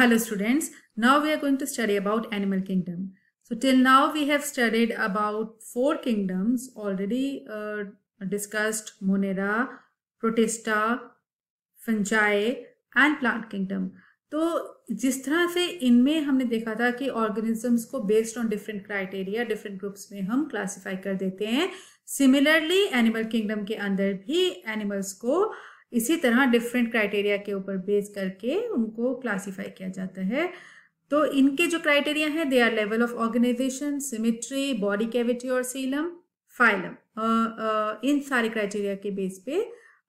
Hello students, now we are going to study about animal kingdom. So till now we have studied about four kingdoms already uh, discussed Monera, Protista, Fungi and plant kingdom. तो जिस तरह से इनमें हमने देखा था कि organisms को based on different criteria different groups में हम क्लासिफाई कर देते हैं सिमिलरली एनिमल किंगडम के अंदर भी एनिमल्स को uh, इसी तरह डिफरेंट क्राइटेरिया के ऊपर बेस करके उनको क्लासीफाई किया जाता है तो इनके जो क्राइटेरिया हैं they are level of organisation symmetry body cavity और सीलम फाइलम इन सारे क्राइटेरिया के बेस पे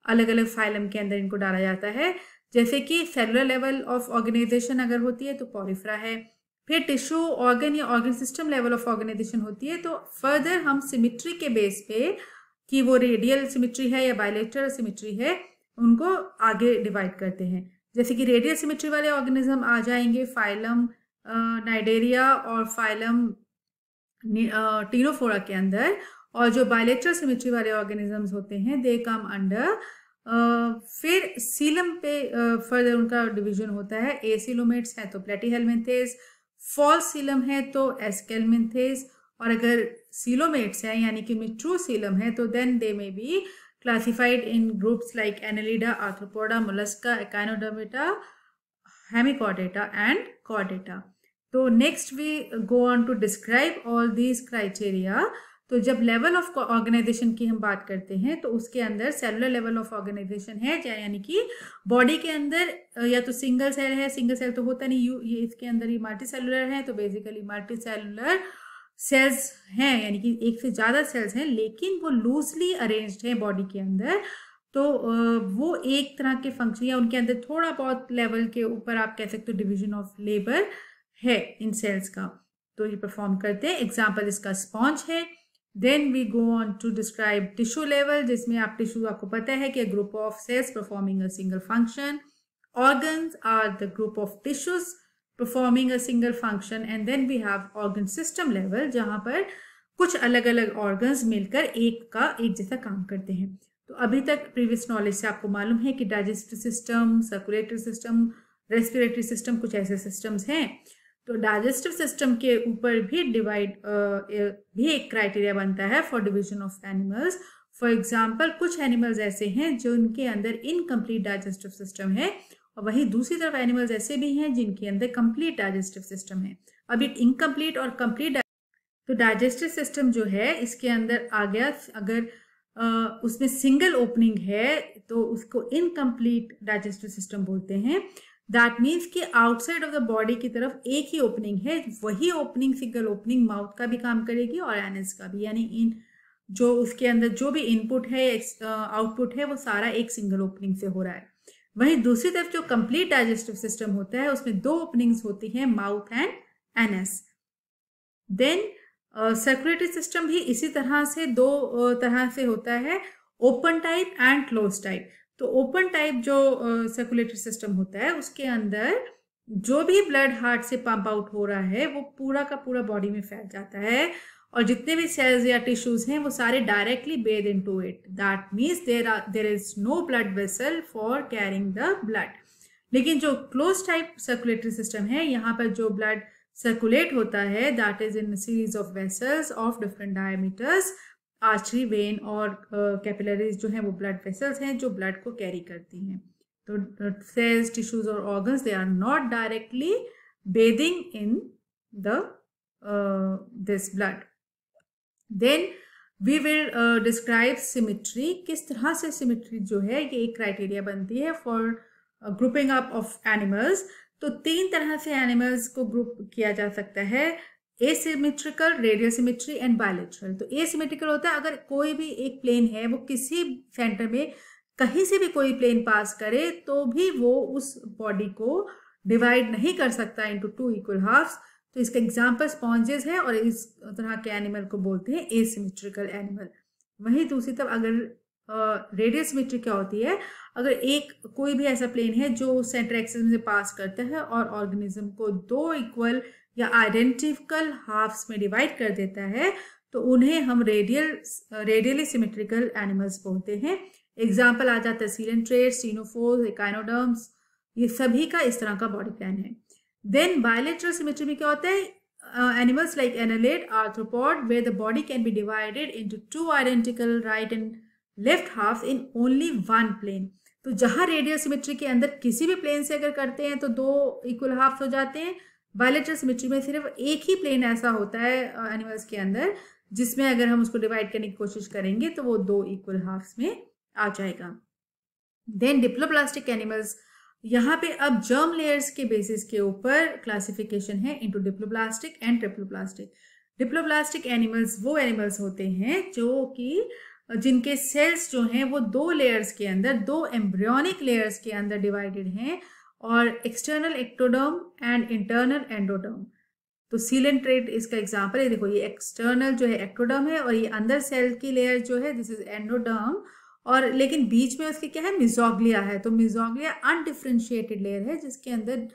अलग अलग फाइलम के अंदर इनको डाला जाता है जैसे कि सेलुलर लेवल ऑफ ऑर्गेनाइजेशन अगर होती है तो पॉरिफ्रा है फिर टिश्यू ऑर्गन या organ system level of organisation होती है तो फर्दर हम सिमिट्री के बेस पे कि वो रेडियल सिमिट्री है या बायोलेटरल सिमिट्री है उनको आगे डिवाइड करते हैं जैसे कि रेडियल सिमेट्री वाले ऑर्गेनिज्म आ जाएंगे फाइलम नाइडेरिया और फाइलम टीनोफोरा के अंदर और जो बायोलेट्रल सिमेट्री वाले ऑर्गेनिजम्स होते हैं दे कम अंडर फिर सीलम पे फर्दर उनका डिवीजन होता है ए सीलोमेट्स हैं तो हेलमेंथेस फॉल्स सीलम है तो एस्केलमिंथेस और अगर सीलोमेट्स हैं यानी कि मिट्रू सीलम है तो then they may be classified in groups like Annelida, Arthropoda, Mollusca, Echinodermata, Hemichordata and Chordata. तो next we go on to describe all these criteria तो जब लेवल ऑफ ऑर्गेनाइजेशन की हम बात करते हैं तो उसके अंदर सेलुलर लेवल ऑफ ऑर्गेनाइजेशन है यानी कि बॉडी के अंदर या तो सिंगल सेल है सिंगल सेल तो होता नहीं यू ये इसके अंदर ये मल्टी सेलुलर है तो बेसिकली मल्टी सेलुलर सेल्स हैं यानी कि एक से ज़्यादा सेल्स हैं लेकिन वो लूजली अरेंज हैं बॉडी के अंदर तो वो एक तरह के फंक्शन या उनके अंदर थोड़ा बहुत लेवल के ऊपर आप कह सकते हो डिवीजन ऑफ लेबर है इन सेल्स का तो ये परफॉर्म करते हैं एग्जाम्पल इसका स्पॉन्ज है then we go on to describe tissue level जिसमें आप टिश्यू आपको पता है कि group of cells performing a single function organs are the group of tissues performing a single function and then we have organ system level जहाँ पर कुछ अलग अलग organs मिलकर एक का एक जैसा काम करते हैं तो अभी तक प्रीवियस नॉलेज से आपको मालूम है कि digestive system circulatory system respiratory system कुछ ऐसे सिस्टम्स हैं तो डाइजेस्टिव सिस्टम के ऊपर भी डिवाइड भी एक क्राइटेरिया बनता है for division of animals for example कुछ एनिमल्स ऐसे हैं जो उनके अंदर इनकम्प्लीट डाइजेस्टिव सिस्टम है और वहीं दूसरी तरफ एनिमल्स ऐसे भी हैं जिनके अंदर कंप्लीट डाइजेस्टिव सिस्टम है अब ये इनकम्प्लीट और कंप्लीट तो डाइजेस्टिव सिस्टम जो है इसके अंदर आ गया अगर आ, उसमें सिंगल ओपनिंग है तो उसको इनकम्प्लीट डाइजेस्टिव सिस्टम बोलते हैं दैट मीन्स कि आउटसाइड ऑफ द बॉडी की तरफ एक ही ओपनिंग है वही ओपनिंग सिंगल ओपनिंग माउथ का भी काम करेगी और एनस का भी यानी इन जो उसके अंदर जो भी इनपुट है आउटपुट है वो सारा एक सिंगल ओपनिंग से हो रहा है वहीं दूसरी तरफ जो कंप्लीट डाइजेस्टिव सिस्टम होता है उसमें दो ओपनिंग्स होती हैं mouth and anus then circulatory system भी इसी तरह से दो uh, तरह से होता है open type and close type तो ओपन टाइप जो सर्कुलेटरी uh, सिस्टम होता है उसके अंदर जो भी ब्लड हार्ट से पंप आउट हो रहा है वो पूरा का पूरा बॉडी में फैल जाता है और जितने भी सेल्स या टिश्यूज हैं वो सारे directly bathed into it that means there are there is no blood vessel for carrying the blood लेकिन जो क्लोज टाइप सर्कुलेटरी सिस्टम है यहाँ पर जो ब्लड सर्कुलेट होता है that is in series of vessels of different diameters artery vein और capillaries uh, जो हैं वो ब्लड वेसल्स हैं जो ब्लड को कैरी करती हैं तो सेल्स uh, टिश्यूज और organs they are not directly bathing in the this blood then we will describe symmetry किस तरह से सिमिट्री जो है ये एक क्राइटेरिया बनती है for grouping up of animals तो तीन तरह से एनिमल्स को ग्रुप किया जा सकता है asymmetrical radial symmetry and bilateral तो ए सीमेट्रिकल होता है अगर कोई भी एक प्लेन है वो किसी सेंटर में कहीं से भी कोई प्लेन पास करे तो भी वो उस बॉडी को डिवाइड नहीं कर सकता इनटू टू इक्वल हाफ्स तो इसका एग्जाम्पल स्पॉन्जेस है और इस तरह के एनिमल को बोलते हैं एसिमेट्रिकल एनिमल वहीं दूसरी तरफ अगर रेडियस uh, क्या होती है अगर एक कोई भी ऐसा प्लेन है जो सेंटर एक्सिस में से पास करता है और ऑर्गेनिज्म को दो इक्वल या आइडेंटिकल हाफ्स में डिवाइड कर देता है तो उन्हें हम रेडियल रेडियली सिमेट्रिकल एनिमल्स बोलते हैं एग्जाम्पल आ जाता है सीलेंट्रेट ट्रेड सीनोफोज एकाइनोडम्स ये सभी का इस तरह का बॉडी प्लान है देन बायोलेट्रल सिमेट्री में क्या होता है animals like annelid arthropod where the body can be divided into two identical right and left half in only one plane तो जहाँ रेडियल सिमेट्री के अंदर किसी भी प्लेन से अगर करते हैं तो दो इक्वल हाफ हो जाते हैं बायोलेट्रल सिमेट्री में सिर्फ एक ही प्लेन ऐसा होता है एनिमल्स uh, के अंदर जिसमें अगर हम उसको डिवाइड करने की कोशिश करेंगे तो वो दो इक्वल हाफ्स में आ जाएगा देन डिप्लोप्लास्टिक एनिमल्स यहाँ पे अब जर्म लेयर्स के बेसिस के ऊपर क्लासिफिकेशन है into diploblastic and triploblastic diploblastic animals वो एनिमल्स होते हैं जो कि जिनके सेल्स जो हैं वो दो लेयर्स के अंदर दो एम्ब्रियोनिक लेयर्स के अंदर डिवाइडेड हैं और external ectoderm and internal endoderm तो सीलन ट्रेड इसका एग्जाम्पल है देखो ये एक्सटर्नल जो है एक्टोडर्म है और ये अंदर सेल की लेयर जो है दिस इज एंडोडर्म और लेकिन बीच में उसके क्या है मिजोग्लिया है तो मिजोग्लिया अनडिफ्रेंशिएटेड लेयर है जिसके अंदर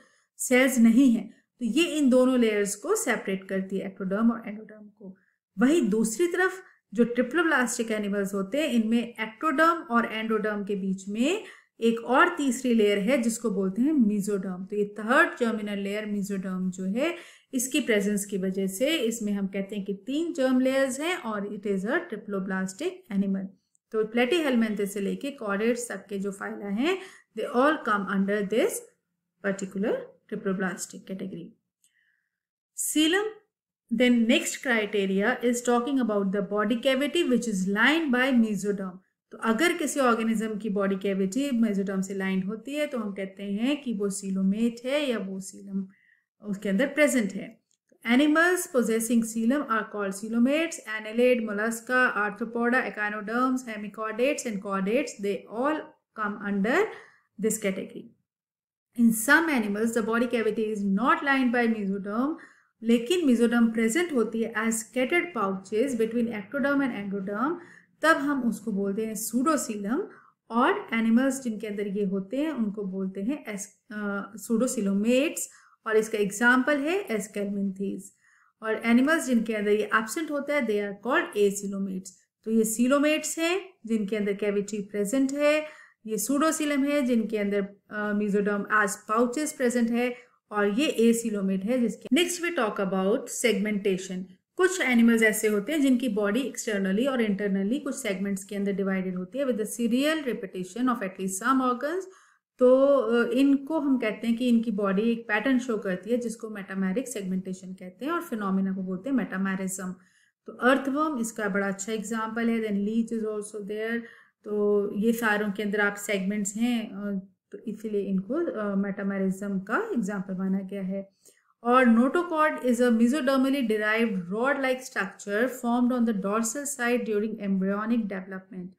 सेल्स नहीं है तो ये इन दोनों लेयर्स को सेपरेट करती है एक्टोडर्म और एंडोडर्म को वही दूसरी तरफ जो ट्रिप्लोब्लास्टिक एनिमल्स होते हैं इनमें एक्टोडर्म और एंडोडर्म के बीच में एक और तीसरी लेयर है जिसको बोलते हैं मिजोडर्म तो ये थर्ड जर्मिनल लेयर मिजोडर्म जो है इसकी प्रेजेंस की वजह से इसमें हम कहते हैं कि तीन जर्म लेयर्स हैं और it is a triploblastic animal तो प्लेटी हेलमेंथस से लेके कॉरेट तक के जो फाइला हैं they all come under this particular triploblastic category coelom then next criteria is talking about the body cavity which is lined by mesoderm. तो अगर किसी ऑर्गेनिज्म की बॉडी कैविटी मेजोडर्म से लाइंड होती है तो हम कहते हैं कि वो सीलोमेट है या वो सीलम उसके अंदर प्रेजेंट है Animals possessing coelom are called coelomates. Annelid, mollusca, arthropoda, echinoderms, hemichordates and chordates, they all come under this category. In some animals, the body cavity is not lined by mesoderm, लेकिन mesoderm present होती है as scattered pouches between ectoderm and endoderm तब हम उसको बोलते हैं सूडोसिलम और animals जिनके अंदर ये होते हैं उनको बोलते हैं सूडोसिलोमेट्स और इसका एग्जाम्पल है एसकेलमिनथीज और एनिमल्स जिनके अंदर ये एबसेंट होता है they are called acoelomates तो ये सीलोमेट्स हैं जिनके अंदर कैविटी प्रेजेंट है ये सूडोसिलम है जिनके अंदर मीजोडम एज पाउचेस प्रेजेंट है और ये ए सीलोमेट है जिसके next we talk about segmentation कुछ एनिमल्स ऐसे होते हैं जिनकी बॉडी एक्सटर्नली और इंटरनली कुछ सेगमेंट्स के अंदर डिवाइडेड होती है with the serial repetition of at least some organs तो इनको हम कहते हैं कि इनकी बॉडी एक पैटर्न शो करती है जिसको मेटामैरिक सेगमेंटेशन कहते हैं और फिनोमिना को बोलते हैं मेटामैरिज्म तो अर्थवर्म इसका बड़ा अच्छा एग्जाम्पल है then leech is also there तो ये सारों के अंदर आप सेगमेंट्स हैं तो इसीलिए इनको मेटामैरिज्म का एग्जाम्पल माना गया है और notochord is a mesodermally derive rod like structure formed on the dorsal side during embryonic development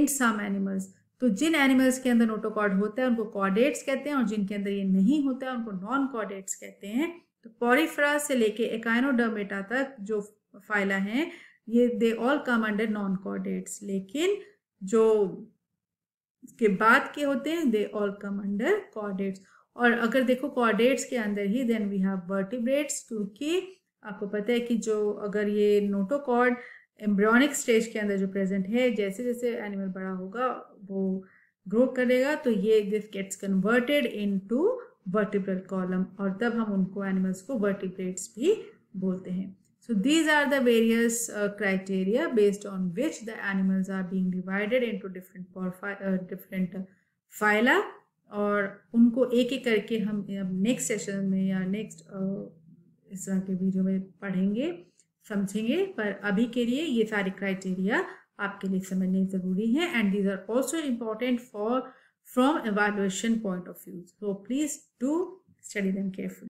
in some animals तो जिन एनिमल्स के अंदर नोटोकॉड होता है उनको कॉडेट्स कहते हैं और जिनके अंदर ये नहीं होता है उनको नॉन कॉडेट्स कहते हैं तो पॉरीफ्रा से लेके एकाइनोडर्मेटा तक जो फाइला हैं ये they all come under non chordates लेकिन जो के बाद के होते हैं they all come under chordates और अगर देखो कॉडेट्स के अंदर ही देन वी हैव वर्टिब्रेट्स क्योंकि आपको पता है कि जो अगर ये नोटोकॉड एम्ब्रियोनिक स्टेज के अंदर जो प्रेजेंट है जैसे जैसे एनिमल बड़ा होगा वो ग्रो करेगा तो ये this gets converted into vertebral column और तब हम उनको एनिमल्स को वर्टिब्रेट्स भी बोलते हैं so these are the various criteria based on which the animals are being divided into different different phyla और उनको एक एक करके हम नेक्स्ट सेशन में या नेक्स्ट uh, इस तरह के वीडियो में पढ़ेंगे समझेंगे पर अभी के लिए ये सारे क्राइटेरिया आपके लिए समझने ज़रूरी हैं and these are also important for from evaluation point of view so please do study them careful